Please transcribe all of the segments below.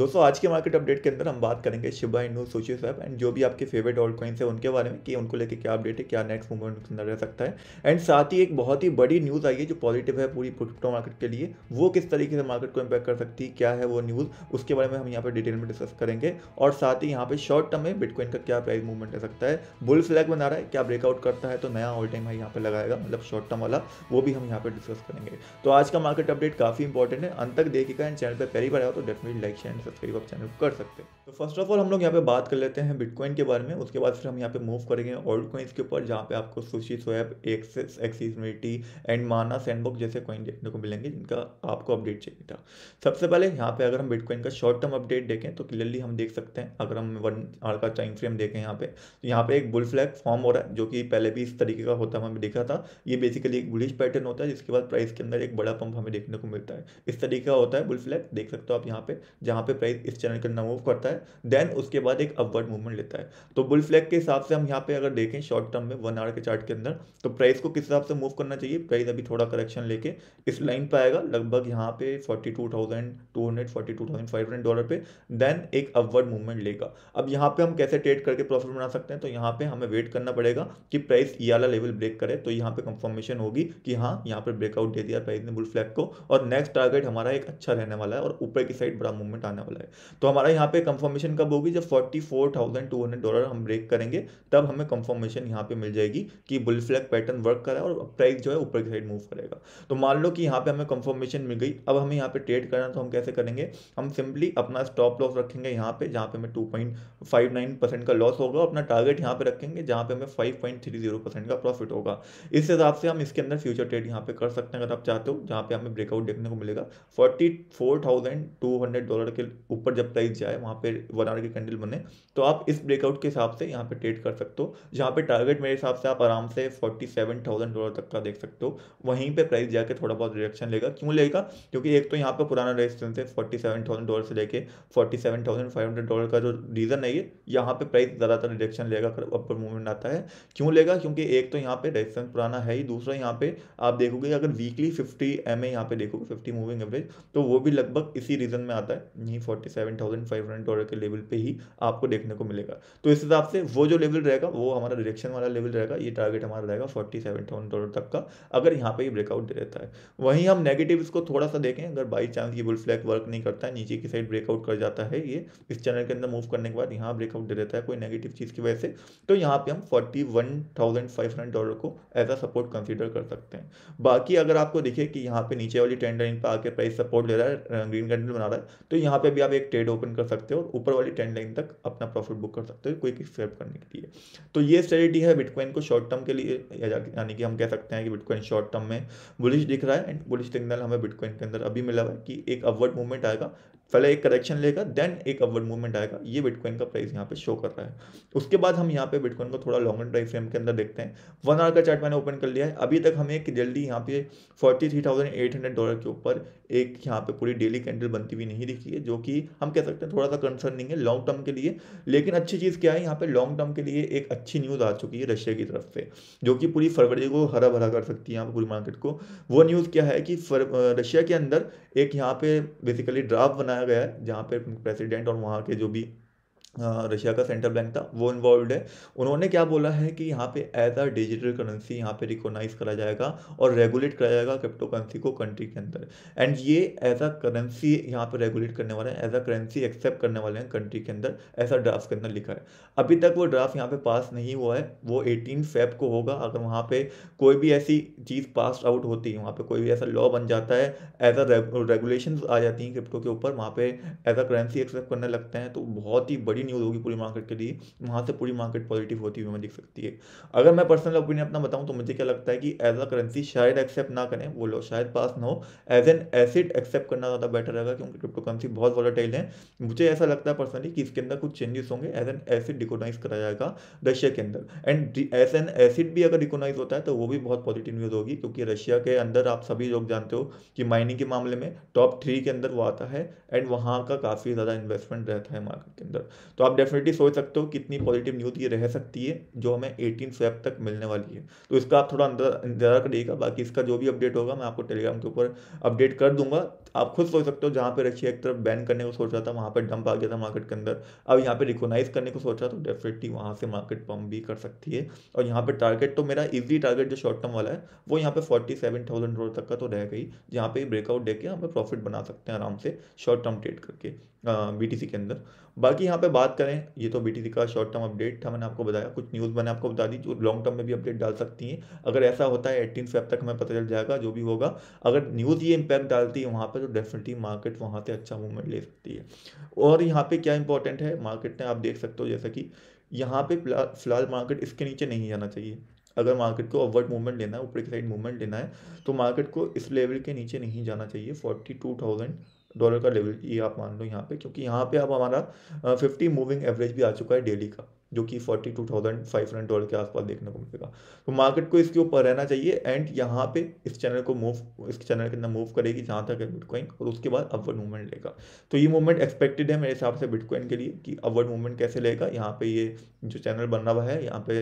दोस्तों आज के मार्केट अपडेट के अंदर हम बात करेंगे Shiba Inu Sochi SAP and जो भी आपके फेवरेट ऑल्ड कॉइन्स हैं उनके बारे में कि उनको लेके क्या अपडेट है क्या नेक्स्ट मूवमेंट अंदर रह सकता है एंड साथ ही एक बहुत ही बड़ी न्यूज़ आई है जो पॉजिटिव है पूरी क्रिप्टो मार्केट के लिए वो किस तरीके से मार्केट को इम्पैक्ट कर सकती है क्या है वो न्यूज़ उसके बारे में हम यहाँ पर डिटेल में डिस्कस करेंगे और साथ ही यहाँ पर शॉर्ट टर्म में बिटकॉइन का क्या प्राइस मूवमेंट रह सकता है बुल फ्लैग बना रहा है क्या ब्रेकआउट करता है तो नया ऑल टाइम हाई यहाँ पर लगाएगा मतलब शॉर्ट टर्म वाला वो भी हम यहाँ पर डिस्कस करेंगे तो आज का मार्केट अपडेट काफ़ी इंपॉर्टेंट है अंत तक देखेगा एंड चैनल पर पहली बार आया तो डेफिनेटली लाइक शेयर सब्सक्राइब आप चैनल कर सकते हैं तो फर्स्ट ऑफ ऑल हम लोग यहाँ पे बात कर लेते हैं बिटकॉइन के बारे में उसके बाद फिर हम यहाँ पे मूव करेंगे ओल्ड कॉइन्स के ऊपर जहाँ पे आपको सुशी सोएब एक्सेस एक्सीजमिटी एंड माना सैंडबॉक्स जैसे कॉइन देखने को मिलेंगे जिनका आपको अपडेट चाहिए था सबसे पहले यहाँ पे अगर हम बिटकॉइन का शॉर्ट टर्म अपडेट देखें तो क्लियरली हम देख सकते हैं अगर हम वन आर का टाइम फ्रेम देखें यहाँ पे तो यहाँ पे एक बुल फ्लैग फॉर्म हो रहा है जो कि पहले भी इस तरीके का होता है हमें देखा था ये बेसिकली एक बुलिश पैटर्न होता है जिसके बाद प्राइस के अंदर एक बड़ा पंप हमें देखने को मिलता है इस तरीके का होता है बुल फ्लैग देख सकते हो आप यहाँ पे जहाँ पे प्राइस इस चैनल के अंदर मूव करता है देन उसके बाद एक अपवर्ड मूवमेंट लेता है तो बुल फ्लैग के हिसाब से हम यहाँ पे अगर देखें शॉर्ट टर्म में वन आवर के चार्ट के अंदर तो प्राइस को किस हिसाब से मूव करना चाहिए प्राइस अभी थोड़ा करेक्शन लेके इस लाइन पर आएगा लगभग यहाँ पे forty two thousand two hundred forty two thousand five hundred dollar पे देन एक अपवर्ड मूवमेंट लेगा अब यहाँ पे हम कैसे ट्रेड करके प्रॉफिट बना सकते हैं तो यहाँ पे हमें वेट करना पड़ेगा कि प्राइस ये वाला लेवल ब्रेक करे तो यहाँ पे कंफर्मेशन होगी कि हाँ यहाँ पर ब्रेकआउट दे दिया प्राइस ने बुल फ्लैग को और नेक्स्ट टारगेट हमारा एक अच्छा रहने वाला है और ऊपर की साइड बड़ा मूवमेंट आने आने वाला है तो हमारा यहाँ पे कंफर्मेशन कब होगी जब forty four thousand two hundred dollar हम ब्रेक करेंगे तब हमें कंफर्मेशन यहाँ पे मिल जाएगी कि बुल फ्लैग पैटर्न वर्क करा है और प्राइस जो है ऊपर की साइड मूव करेगा तो मान लो कि यहाँ पे हमें कंफर्मेशन मिल गई अब हमें यहाँ पे ट्रेड करना तो हम कैसे करेंगे हम सिंपली अपना स्टॉप लॉस रखेंगे यहाँ पे जहाँ पे हमें two point five nine percent का लॉस होगा अपना टारगेट यहाँ पे रखेंगे जहाँ पे हमें five point three zero percent का प्रॉफिट होगा इस हिसाब से हम इसके अंदर फ्यूचर ट्रेड यहाँ पे कर सकते हैं अगर आप चाहते हो जहाँ पे हमें ब्रेकआउट देखने को मिलेगा forty four thousand two hundred dollar के ऊपर जब प्राइस जाए वहाँ पे वन आवर के कैंडल बने तो आप इस ब्रेकआउट के हिसाब से यहाँ पे ट्रेड कर सकते हो जहाँ पे टारगेट मेरे हिसाब से आप आराम से फोर्टी सेवन थाउजेंड डॉलर तक का देख सकते हो वहीं पे प्राइस जाके थोड़ा बहुत रिडक्शन लेगा क्यों लेगा क्योंकि एक तो यहाँ पे पुराना रेजिस्टेंस है फोर्टी सेवन थाउजेंड डॉलर से लेके forty seven thousand five hundred dollar का जो रीज़न है ये यहाँ पे प्राइस ज़्यादातर रिडक्शन लेगा अगर अपर मूवमेंट आता है क्यों लेगा क्योंकि एक तो यहाँ पे रेजिस्टेंस पुराना है ही दूसरा यहाँ पे आप देखोगे अगर वीकली फिफ्टी एम ए यहाँ पे देखोगे फिफ्टी मूविंग एवरेज तो वो भी लगभग इसी रीज़न में आता है कहीं forty seven thousand five hundred dollar के लेवल पे ही आपको देखने को मिलेगा तो इस हिसाब से वो जो लेवल रहेगा वो हमारा रिडक्शन वाला लेवल रहेगा ये टारगेट हमारा रहेगा फोर्टी सेवन थाउजेंड डॉलर तक का अगर यहाँ पर ही ब्रेकआउट दे रहता है वहीं हम नेगेटिव इसको थोड़ा सा देखें अगर बाई चांस ये बुल फ्लैग वर्क नहीं करता है नीचे की साइड ब्रेकआउट कर जाता है ये इस चैनल के अंदर मूव करने के बाद यहाँ ब्रेकआउट दे देता है कोई नेगेटिव चीज़ की वजह से तो यहाँ पर हम forty one thousand five hundred dollar को एज अ सपोर्ट कंसिडर कर सकते हैं बाकी अगर आपको दिखे कि यहाँ पे नीचे वाली ट्रेंड लाइन पर आके प्राइस सपोर्ट ले रहा है ग्रीन कैंडल बना रहा है तो यहाँ पे पे भी आप एक ट्रेड ओपन कर सकते हो और ऊपर वाली ट्रेंड लाइन तक अपना प्रॉफिट बुक कर सकते हो क्विक स्वेप करने के लिए तो ये स्ट्रेटेजी है बिटकॉइन को शॉर्ट टर्म के लिए यानी कि हम कह सकते हैं कि बिटकॉइन शॉर्ट टर्म में बुलिश दिख रहा है एंड बुलिश सिग्नल हमें बिटकॉइन के अंदर अभी मिला हुआ है कि एक अपवर्ड मूवमेंट आएगा पहले एक करेक्शन लेगा देन एक अपवर्ड मूवमेंट आएगा ये बिटकॉइन का प्राइस यहाँ पे शो कर रहा है उसके बाद हम यहाँ पे बिटकॉइन को थोड़ा एंड ड्राइव फ्रेम के अंदर देखते हैं वन आवर का चार्ट मैंने ओपन कर लिया है अभी तक हमें एक जल्दी यहाँ पे forty three thousand eight hundred dollar के ऊपर एक यहाँ पे पूरी डेली कैंडल बनती हुई नहीं दिखी है जो कि हम कह सकते हैं थोड़ा सा कंसर्निंग है लॉन्ग टर्म के लिए लेकिन अच्छी चीज़ क्या है यहाँ पे लॉन्ग टर्म के लिए एक अच्छी न्यूज़ आ चुकी है रशिया की तरफ से जो कि पूरी फरवरी को हरा भरा कर सकती है यहाँ पर पूरी मार्केट को वो न्यूज़ क्या है कि रशिया के अंदर एक यहाँ पे बेसिकली ड्राफ्ट बनाया बनाया गया है जहाँ पर प्रेसिडेंट और वहाँ के जो भी रशिया का सेंट्रल बैंक था वो इन्वॉल्व है उन्होंने क्या बोला है कि यहाँ पे एज आ डिजिटल करेंसी यहाँ पे रिकोगनाइज करा जाएगा और रेगुलेट करा जाएगा क्रिप्टो करेंसी को कंट्री के अंदर एंड ये एज आ करेंसी यहाँ पे रेगुलेट करने वाले हैं एज आ करेंसी एक्सेप्ट करने वाले हैं कंट्री के अंदर ऐसा ड्राफ्ट के अंदर लिखा है अभी तक वो ड्राफ्ट यहाँ पे पास नहीं हुआ है वो एटीन फेब को होगा अगर वहाँ पर कोई भी ऐसी चीज़ पास आउट होती है वहाँ पर कोई भी ऐसा लॉ बन जाता है एज अ रेगुलेशन आ जाती हैं क्रिप्टो के ऊपर वहाँ पर एज आ करेंसी एक्सेप्ट करने लगते हैं तो बहुत ही बड़ी बड़ी न्यूज़ होगी पूरी मार्केट के लिए वहां से पूरी मार्केट पॉजिटिव होती हुई हमें दिख सकती है अगर मैं पर्सनल ओपिनियन अपना बताऊं तो मुझे क्या लगता है कि एज अ करेंसी शायद एक्सेप्ट ना करें वो लोग शायद पास ना हो एज एन एसिड एक्सेप्ट करना ज़्यादा बेटर रहेगा क्योंकि क्रिप्टो करेंसी बहुत वॉलेटाइल है मुझे ऐसा लगता है पर्सनली कि इसके अंदर कुछ चेंजेस होंगे एज एन एसिड रिकोगनाइज करा जाएगा रशिया के अंदर एंड एज एन एसिड भी अगर रिकोगनाइज होता है तो वो भी बहुत पॉजिटिव न्यूज़ होगी क्योंकि रशिया के अंदर आप सभी लोग जानते हो कि माइनिंग के मामले में टॉप थ्री के अंदर वो आता है एंड वहां का काफ़ी ज़्यादा इन्वेस्टमेंट रहता है मार्केट के अंदर तो आप डेफिनेटली सोच सकते हो कितनी पॉजिटिव न्यूज़ ये रह सकती है जो हमें एटीन स्वैप तक मिलने वाली है तो इसका आप थोड़ा इंतजार करिएगा बाकी इसका जो भी अपडेट होगा मैं आपको टेलीग्राम के ऊपर अपडेट कर दूंगा आप खुद सोच सकते हो जहाँ पर रशिया एक तरफ बैन करने को सोच रहा था वहाँ पर डंप आ गया था मार्केट के अंदर अब यहाँ पर रिकोनाइज करने को सोच रहा तो डेफिनेटली वहाँ से मार्केट पम्प भी कर सकती है और यहाँ पर टारगेट तो मेरा ईजी टारगेट जो शॉर्ट टर्म वाला है वो यहाँ पर फोर्टी सेवन थाउजेंड तक का तो रह गई जहाँ पर ब्रेकआउट देकर हमें प्रॉफिट बना सकते हैं आराम से शॉर्ट टर्म ट्रेड करके बी टी सी के अंदर बाकी यहाँ पे बात करें ये तो बी टी सी का शॉर्ट टर्म अपडेट था मैंने आपको बताया कुछ न्यूज़ मैंने आपको बता दी जो लॉन्ग टर्म में भी अपडेट डाल सकती हैं अगर ऐसा होता है एट्टीन फेब तक हमें पता चल जाएगा जो भी होगा अगर न्यूज़ ये इम्पैक्ट डालती है वहाँ पर तो डेफिनेटली मार्केट वहाँ से अच्छा मूवमेंट ले सकती है और यहाँ पर क्या इंपॉर्टेंट है मार्केट में आप देख सकते हो जैसा कि यहाँ पर फिलहाल मार्केट इसके नीचे नहीं जाना चाहिए अगर मार्केट को अवर्ड मूवमेंट लेना है ऊपर की साइड मूवमेंट लेना है तो मार्केट को इस लेवल के नीचे नहीं जाना चाहिए फोर्टी टू थाउजेंड डॉलर का लेवल ये e आप मान लो यहाँ पे क्योंकि यहाँ पे अब हमारा फिफ्टी मूविंग एवरेज भी आ चुका है डेली का जो कि forty two thousand five hundred dollar के आसपास देखने को मिलेगा तो मार्केट को इसके ऊपर रहना चाहिए एंड यहाँ पे इस चैनल को मूव इस चैनल के अंदर मूव करेगी जहाँ तक है बिटकॉइन और उसके बाद अपवर्ड मूवमेंट लेगा तो ये मूवमेंट एक्सपेक्टेड है मेरे हिसाब से बिटकॉइन के लिए कि अपवर्ड मूवमेंट कैसे लेगा यहाँ पे ये जो चैनल बना हुआ है यहाँ पे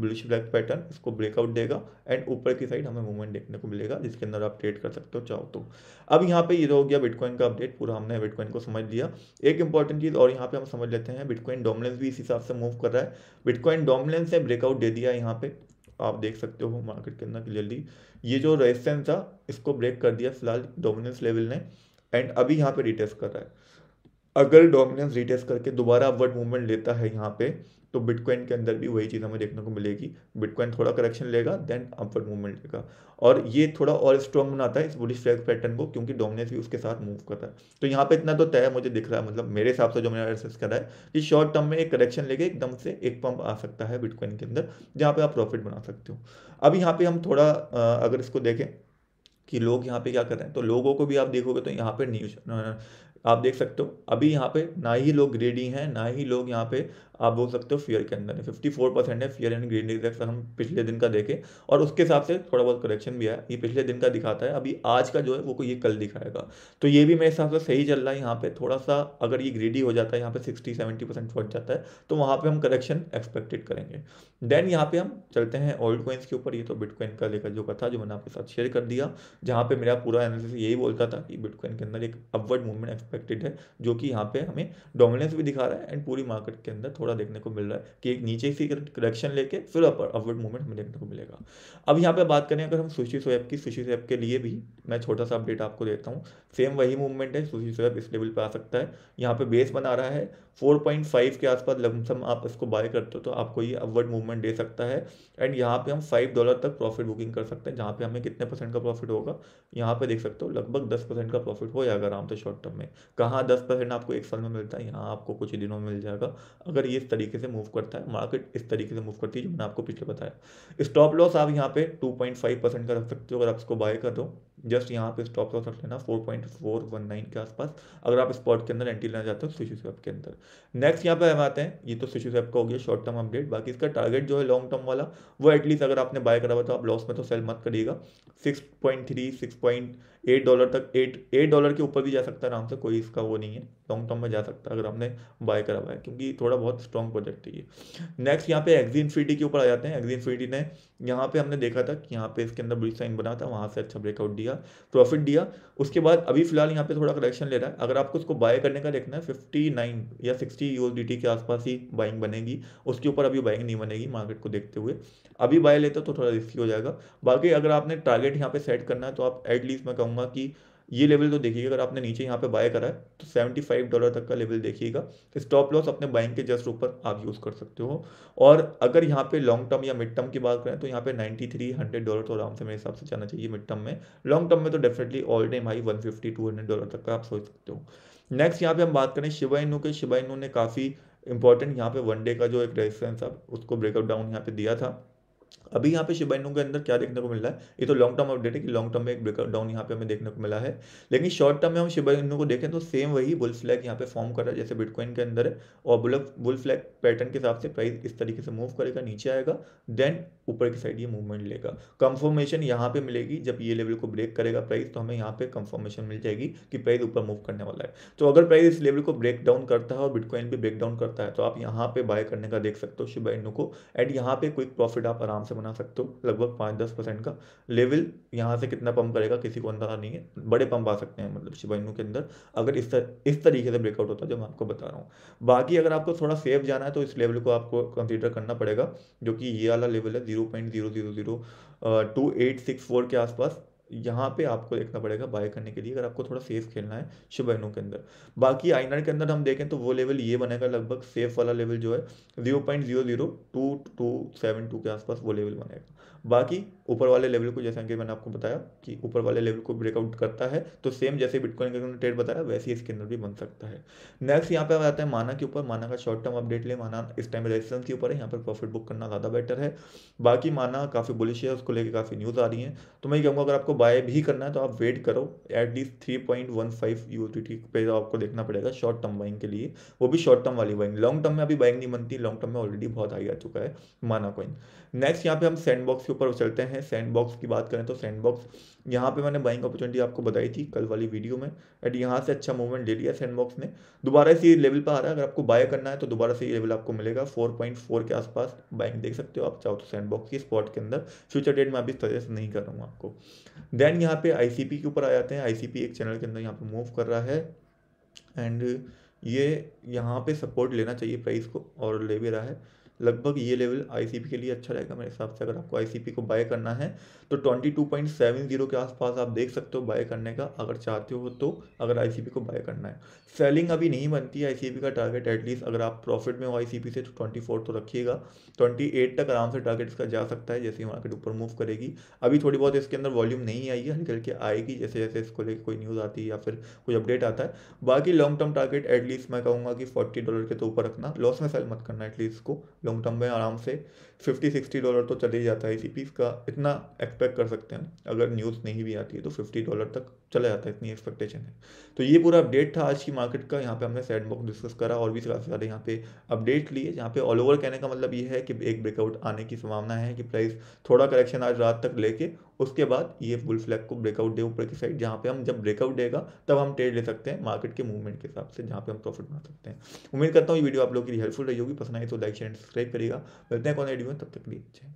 ब्लिश ब्लैक पैटर्न इसको ब्रेकआउट देगा एंड ऊपर की साइड हमें मूवमेंट देखने को मिलेगा जिसके अंदर आप ट्रेड कर सकते हो चाहो तो अब यहाँ पे ये हो गया बिटकॉइन का अपडेट पूरा हमने बिटकॉइन को समझ लिया एक इंपॉर्टेंट चीज़ और यहाँ पे हम समझ लेते हैं बिटकॉइन डोमिनेंस भी इस हिसाब से मूव कर कर रहा है बिटकॉइन डोमिनेंस ने ब्रेकआउट दे दिया यहाँ पे आप देख सकते हो मार्केट के अंदर क्लियरली ये जो रेजिस्टेंस था इसको ब्रेक कर दिया फिलहाल डोमिनेंस लेवल ने एंड अभी यहाँ पे रिटेस्ट कर रहा है अगर डोमिनेंस रिटेस्ट करके दोबारा अपवर्ड मूवमेंट लेता है यहाँ पे तो बिटकॉइन के अंदर भी वही चीज़ हमें देखने को मिलेगी बिटकॉइन थोड़ा करेक्शन लेगा देन अपवर्ड मूवमेंट लेगा और ये थोड़ा और स्ट्रॉन्ग बनाता है इस बुलिश फ्लैग पैटर्न को क्योंकि डोमिनेंस भी उसके साथ मूव करता है तो यहाँ पे इतना तो तय मुझे दिख रहा है मतलब मेरे हिसाब से जो मैंने एसेस करा है कि शॉर्ट टर्म में एक करेक्शन लेके एकदम से एक पंप आ सकता है बिटकॉइन के अंदर जहाँ पर आप प्रॉफिट बना सकते हो अब यहाँ पर हम थोड़ा अगर इसको देखें कि लोग यहाँ पे क्या कर रहे हैं तो लोगों को भी आप देखोगे तो यहाँ पे न्यूज आप देख सकते हो अभी यहाँ पे ना ही लोग ग्रेडी हैं ना ही लोग यहाँ पे आप बोल सकते हो फियर के अंदर है फिफ्टी फोर परसेंट है फियर एंड ग्रीन इंडेक्स हम पिछले दिन का देखें और उसके हिसाब से थोड़ा बहुत करेक्शन भी है ये पिछले दिन का दिखाता है अभी आज का जो है वो ये कल दिखाएगा तो ये भी मेरे हिसाब से सही चल रहा है यहाँ पे थोड़ा सा अगर ये ग्रीडी हो जाता है यहाँ पे सिक्सटी सेवेंटी परसेंट फट जाता है तो वहाँ पर हम करेक्शन एक्सपेक्टेड करेंगे देन यहाँ पे हम चलते हैं ओल्ड कॉइन्स के ऊपर ये तो बिटकॉइन का लेकर जो कथा जो मैंने आपके साथ शेयर कर दिया जहाँ पे मेरा पूरा एनालिसिस यही बोलता था कि बिटकॉइन के अंदर एक अपवर्ड मूवमेंट एक्सपेक्टेड है जो कि यहाँ पे हमें डोमिनेंस भी दिखा रहा है एंड पूरी मार्केट के अंदर थोड़ा पूरा देखने को मिल रहा है कि एक नीचे से करेक्शन लेके फिर अपर अपवर्ड मूवमेंट हमें देखने को मिलेगा अब यहाँ पे बात करें अगर हम सुशी स्वैप की सुशी स्वैप के लिए भी मैं छोटा सा अपडेट आपको देता हूँ सेम वही मूवमेंट है सुशी स्वैप इस लेवल पर आ सकता है यहाँ पर बेस बना रहा है फोर के आसपास लमसम आप इसको बाय करते हो तो आपको ये अपवर्ड मूवमेंट दे सकता है एंड यहाँ पर हम फाइव डॉलर तक प्रॉफिट बुकिंग कर सकते हैं जहाँ पर हमें कितने परसेंट का प्रॉफिट होगा यहाँ पर देख सकते हो लगभग दस का प्रॉफिट हो जाएगा आराम से शॉर्ट टर्म में कहाँ दस आपको एक साल में मिलता है यहाँ आपको कुछ दिनों में मिल जाएगा अगर ये इस तरीके से मूव करता है मार्केट इस तरीके से मूव करती है जो मैंने आपको पिछले बताया स्टॉप लॉस आप यहाँ पे 2.5 परसेंट का रख सकते हो अगर आप इसको बाय कर दो जस्ट यहाँ पे स्टॉप लॉस रख लेना 4.419 के आसपास अगर आप स्पॉट के अंदर एंट्री लेना चाहते हो स्विश ऐप के अंदर नेक्स्ट यहाँ पे हम आते हैं ये तो स्विश ऐप का हो गया शॉर्ट टर्म अपडेट बाकी इसका टारगेट जो है लॉन्ग टर्म वाला वो एटलीस्ट अगर आपने बाय करा हुआ तो आप लॉस में तो सेल मत करिएगा six point three six point eight dollar तक एट एट डॉलर के ऊपर भी जा सकता है आराम से कोई इसका वो नहीं है लॉन्ग टर्म में जा सकता है अगर आपने बाय करा हुआ है क्योंकि थोड़ा बहुत स्ट्रॉन्ग प्रोजेक्ट है ये नेक्स्ट यहाँ पे एग्जी इन्फिनिटी के ऊपर आ जाते हैं एग्जी इन्फिनिटी ने यहाँ पे हमने देखा था कि यहाँ पे इसके अंदर ब्रिज साइन बना था वहाँ से अच्छा ब्रेकआउट दिया दिया प्रॉफिट दिया उसके बाद अभी फिलहाल यहाँ पे थोड़ा करेक्शन ले रहा है अगर आपको उसको बाय करने का देखना है फिफ्टी नाइन या सिक्सटी यूएसडीटी के आसपास ही बाइंग बनेगी उसके ऊपर अभी बाइंग नहीं बनेगी मार्केट को देखते हुए अभी बाय लेते तो थोड़ा रिस्की हो जाएगा बाकी अगर आपने टारगेट यहाँ पे सेट करना है तो आप एटलीस्ट मैं कहूँगा कि ये लेवल तो देखिएगा अगर आपने नीचे यहाँ पे बाय करा है तो 75 डॉलर तक का लेवल देखिएगा स्टॉप लॉस अपने बाइंग के जस्ट ऊपर आप यूज़ कर सकते हो और अगर यहाँ पे लॉन्ग टर्म या मिड टर्म की बात करें तो यहाँ पे थ्री हंड्रेड डॉलर तो आराम से मेरे हिसाब से जाना चाहिए मिड टर्म में लॉन्ग टर्म में तो definitely all time high one fifty dollar तक का आप सोच सकते हो नेक्स्ट यहाँ पे हम बात करें शिवाइनो के शिवाइनो ने काफ़ी इंपॉर्टेंट यहाँ पे वन डे का जो एक रेजिस्टेंस था उसको ब्रेकअप डाउन यहाँ पे दिया था अभी यहाँ पे शिबाइनों के अंदर क्या देखने को मिल रहा है ये तो लॉन्ग टर्म अपडेट है कि लॉन्ग टर्म में एक ब्रेकअप डाउन यहाँ पे हमें देखने को मिला है लेकिन शॉर्ट टर्म में हम शिबाइनों को देखें तो सेम वही बुल फ्लैग यहाँ पे फॉर्म कर रहा है जैसे बिटकॉइन के अंदर है और बुल बुल फ्लैग पैटर्न के हिसाब से प्राइस इस तरीके से मूव करेगा नीचे आएगा देन ऊपर की साइड ये मूवमेंट लेगा कंफर्मेशन यहाँ पे मिलेगी जब ये लेवल को ब्रेक करेगा प्राइस तो हमें यहाँ पे कंफर्मेशन मिल जाएगी कि प्राइस ऊपर मूव करने वाला है तो अगर प्राइस इस लेवल को ब्रेक डाउन करता है और बिटकॉइन भी ब्रेक डाउन करता है तो आप यहाँ पे बाय करने का देख सकते हो शिबाइनों को एंड यहाँ पे क्विक प्रॉफिट आप आराम आराम से बना सकते हो लगभग पाँच दस परसेंट का लेवल यहाँ से कितना पंप करेगा किसी को अंदाजा नहीं है बड़े पंप आ सकते हैं मतलब शिवाइनू के अंदर अगर इस तर, इस तरीके से ब्रेकआउट होता है जो मैं आपको बता रहा हूँ बाकी अगर आपको थोड़ा सेफ जाना है तो इस लेवल को आपको कंसिडर करना पड़ेगा जो कि ये वाला लेवल है zero point zero zero zero two eight six four के आसपास यहाँ पे आपको देखना पड़ेगा बाय करने के लिए अगर आपको थोड़ा सेफ खेलना है शिबाइनो के अंदर बाकी आइनर के अंदर हम देखें तो वो लेवल ये बनेगा लगभग सेफ वाला लेवल जो है zero point zero zero two two seven two के आसपास वो लेवल बनेगा बाकी ऊपर वाले लेवल को जैसा कि मैंने आपको बताया कि ऊपर वाले लेवल को ब्रेकआउट करता है तो सेम जैसे बिटकॉइन के अंदर ट्रेड बताया वैसे ही इसके अंदर भी बन सकता है नेक्स्ट यहाँ पे आ जाता है माना के ऊपर माना का शॉर्ट टर्म अपडेट ले माना इस टाइम रेजिस्टेंस के ऊपर है यहाँ पर प्रॉफिट बुक करना ज़्यादा बेटर है बाकी माना काफ़ी बुलिश है उसको लेकर काफ़ी न्यूज़ आ रही है तो मैं कहूँगा अगर आपको बाय भी करना है तो आप वेट करो at least three point one five यू पे तो आपको देखना पड़ेगा शॉर्ट टर्म बाइंग के लिए वो भी शॉर्ट टर्म वाली बाइंग लॉन्ग टर्म में अभी बाइंग नहीं बनती लॉन्ग टर्म में ऑलरेडी बहुत आई आ चुका है माना कॉइन नेक्स्ट यहाँ पे हम सैंड बॉक्स के ऊपर चलते हैं सैंड बॉक्स की बात करें तो सैंड बॉक्स यहाँ पे मैंने बाइंग अपॉर्चुनिटी आपको बताई थी कल वाली वीडियो में एट यहाँ से अच्छा मूवमेंट ले लिया सैंड बॉक्स ने दोबारा से लेवल पर आ रहा है अगर आपको बाय करना है तो दोबारा से ये लेवल आपको मिलेगा फोर पॉइंट फोर के आसपास बाइंग देख सकते हो आप चाहो तो सैंड बॉक्स की स्पॉट के अंदर फ्यूचर डेट में अभी सजेस्ट नहीं कर रहा हूँ आपको देन यहाँ पे आई के ऊपर आ जाते हैं आई एक चैनल के अंदर यहाँ पे मूव कर रहा है एंड ये यहाँ पे सपोर्ट लेना चाहिए प्राइस को और ले भी रहा है लगभग ये लेवल आईसीपी के लिए अच्छा रहेगा मेरे हिसाब से अगर आपको आईसीपी को बाय करना है तो 22.70 के आसपास आप देख सकते हो बाय करने का अगर चाहते हो तो अगर आईसीपी को बाय करना है सेलिंग अभी नहीं बनती है आईसीपी का टारगेट एटलीस्ट अगर आप प्रॉफिट में हो आईसीपी से तो 24 तो रखिएगा 28 तक आराम से टारगेट इसका जा सकता है जैसे ही मार्केट ऊपर मूव करेगी अभी थोड़ी बहुत इसके अंदर वॉल्यूम नहीं आई है हल्के हल्के आएगी जैसे जैसे इसको लेकर कोई न्यूज़ आती है या फिर कोई अपडेट आता है बाकी लॉन्ग टर्म टारगेट एटलीस्ट मैं कहूँगा कि फोर्टी डॉलर के तो ऊपर रखना लॉस में सेल मत करना एटलीस्ट को लॉन्ग टर्म में आराम से फिफ्टी सिक्सटी डॉलर तो चले ही जाता है ई का इतना एक्सपेक्ट कर सकते हैं अगर न्यूज़ नहीं भी आती है तो फिफ्टी डॉलर तक चला जाता है इतनी एक्सपेक्टेशन है तो ये पूरा अपडेट था आज की मार्केट का यहाँ पे हमने सैड बॉक्स डिस्कस करा और भी काफ़ी सारे यहाँ पे अपडेट लिए जहाँ पे ऑल ओवर कहने का मतलब ये है कि एक ब्रेकआउट आने की संभावना है कि प्राइस थोड़ा करेक्शन आज रात तक लेके उसके बाद ये बुल फ्लैग को ब्रेकआउट दे ऊपर की साइड जहाँ पे हम जब ब्रेकआउट देगा तब हम ट्रेड ले सकते हैं मार्केट के मूवमेंट के हिसाब से जहाँ पे हम प्रॉफिट बना सकते हैं उम्मीद करता हूँ ये वीडियो आप लोग के लिए हेल्पफुल रही होगी पसंद आई तो लाइक शेयर सब्सक्राइब करिएगा मिलते हैं कौन वीडियो में तब तक लिए